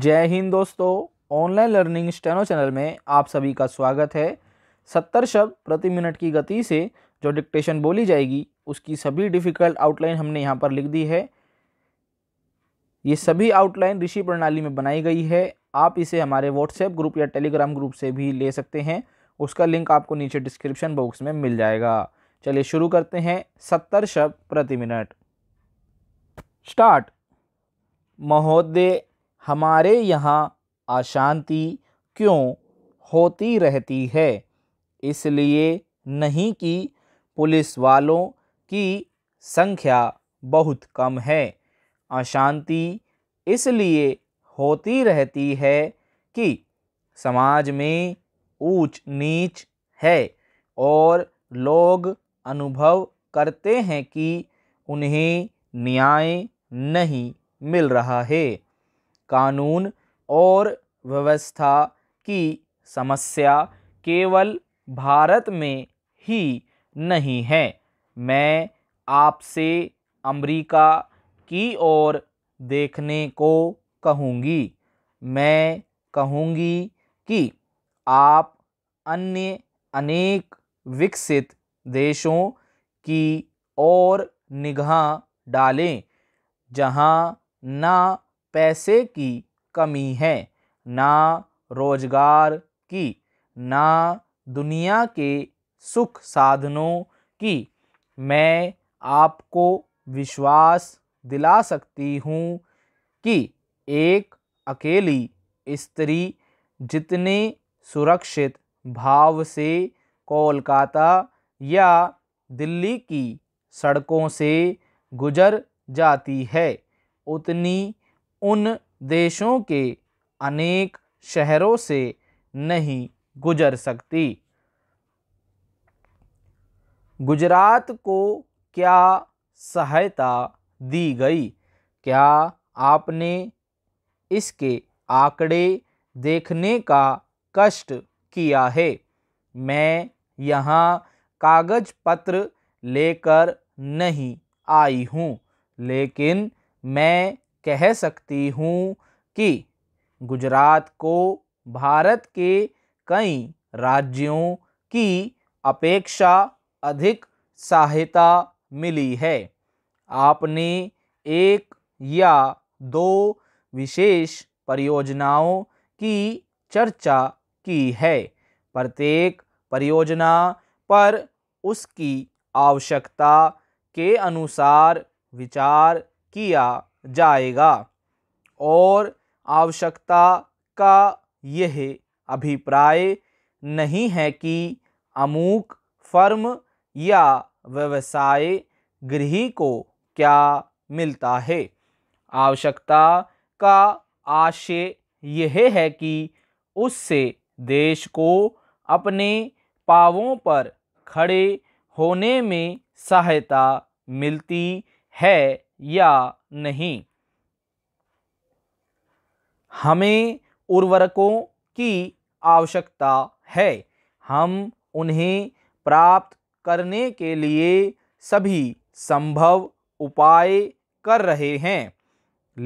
जय हिंद दोस्तों online learning steno channel में आप सभी का स्वागत है सत्तर शब्द प्रति मिनट की गति से जो डिक्टेशन बोली जाएगी उसकी सभी डिफ़िकल्ट आउटलाइन हमने यहाँ पर लिख दी है ये सभी आउटलाइन ऋषि प्रणाली में बनाई गई है आप इसे हमारे व्हाट्सएप ग्रुप या टेलीग्राम ग्रुप से भी ले सकते हैं उसका लिंक आपको नीचे डिस्क्रिप्शन बॉक्स में मिल जाएगा चलिए शुरू करते हैं सत्तर शब्द प्रति मिनट स्टार्ट महोदय हमारे यहाँ अशांति क्यों होती रहती है इसलिए नहीं कि पुलिस वालों की संख्या बहुत कम है अशांति इसलिए होती रहती है कि समाज में ऊंच नीच है और लोग अनुभव करते हैं कि उन्हें न्याय नहीं मिल रहा है कानून और व्यवस्था की समस्या केवल भारत में ही नहीं है मैं आपसे अमेरिका की ओर देखने को कहूँगी मैं कहूँगी कि आप अन्य अनेक विकसित देशों की ओर निगाह डालें जहाँ ना पैसे की कमी है ना रोज़गार की ना दुनिया के सुख साधनों की मैं आपको विश्वास दिला सकती हूँ कि एक अकेली स्त्री जितने सुरक्षित भाव से कोलकाता या दिल्ली की सड़कों से गुजर जाती है उतनी उन देशों के अनेक शहरों से नहीं गुजर सकती गुजरात को क्या सहायता दी गई क्या आपने इसके आंकड़े देखने का कष्ट किया है मैं यहाँ कागज पत्र लेकर नहीं आई हूँ लेकिन मैं कह सकती हूँ कि गुजरात को भारत के कई राज्यों की अपेक्षा अधिक सहायता मिली है आपने एक या दो विशेष परियोजनाओं की चर्चा की है प्रत्येक परियोजना पर उसकी आवश्यकता के अनुसार विचार किया जाएगा और आवश्यकता का यह अभिप्राय नहीं है कि अमूक फर्म या व्यवसाय गृही को क्या मिलता है आवश्यकता का आशय यह है कि उससे देश को अपने पावों पर खड़े होने में सहायता मिलती है या नहीं हमें उर्वरकों की आवश्यकता है हम उन्हें प्राप्त करने के लिए सभी संभव उपाय कर रहे हैं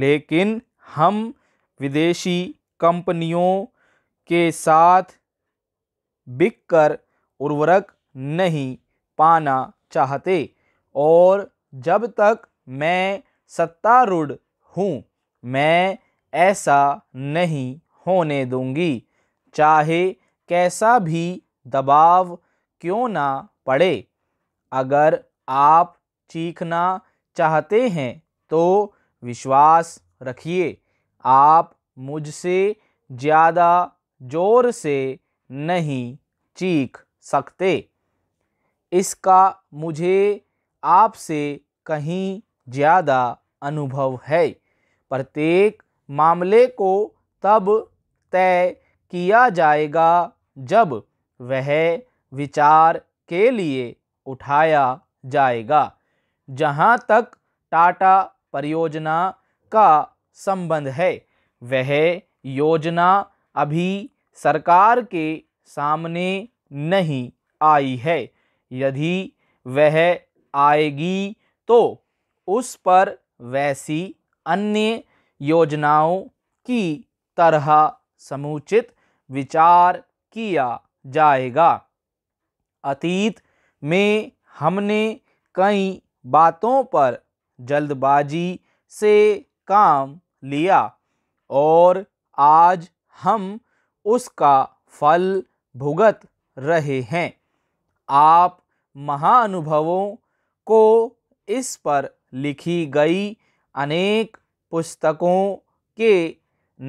लेकिन हम विदेशी कंपनियों के साथ बिककर उर्वरक नहीं पाना चाहते और जब तक मैं सत्तारूढ़ हूँ मैं ऐसा नहीं होने दूंगी चाहे कैसा भी दबाव क्यों ना पड़े अगर आप चीखना चाहते हैं तो विश्वास रखिए आप मुझसे ज़्यादा जोर से नहीं चीख सकते इसका मुझे आपसे कहीं ज़्यादा अनुभव है प्रत्येक मामले को तब तय किया जाएगा जब वह विचार के लिए उठाया जाएगा जहाँ तक टाटा परियोजना का संबंध है वह योजना अभी सरकार के सामने नहीं आई है यदि वह आएगी तो उस पर वैसी अन्य योजनाओं की तरह समुचित विचार किया जाएगा अतीत में हमने कई बातों पर जल्दबाजी से काम लिया और आज हम उसका फल भुगत रहे हैं आप महानुभवों को इस पर लिखी गई अनेक पुस्तकों के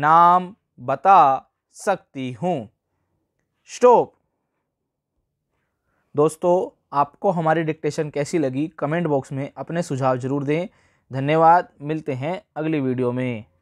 नाम बता सकती हूँ स्टॉप दोस्तों आपको हमारी डिक्टेशन कैसी लगी कमेंट बॉक्स में अपने सुझाव ज़रूर दें धन्यवाद मिलते हैं अगली वीडियो में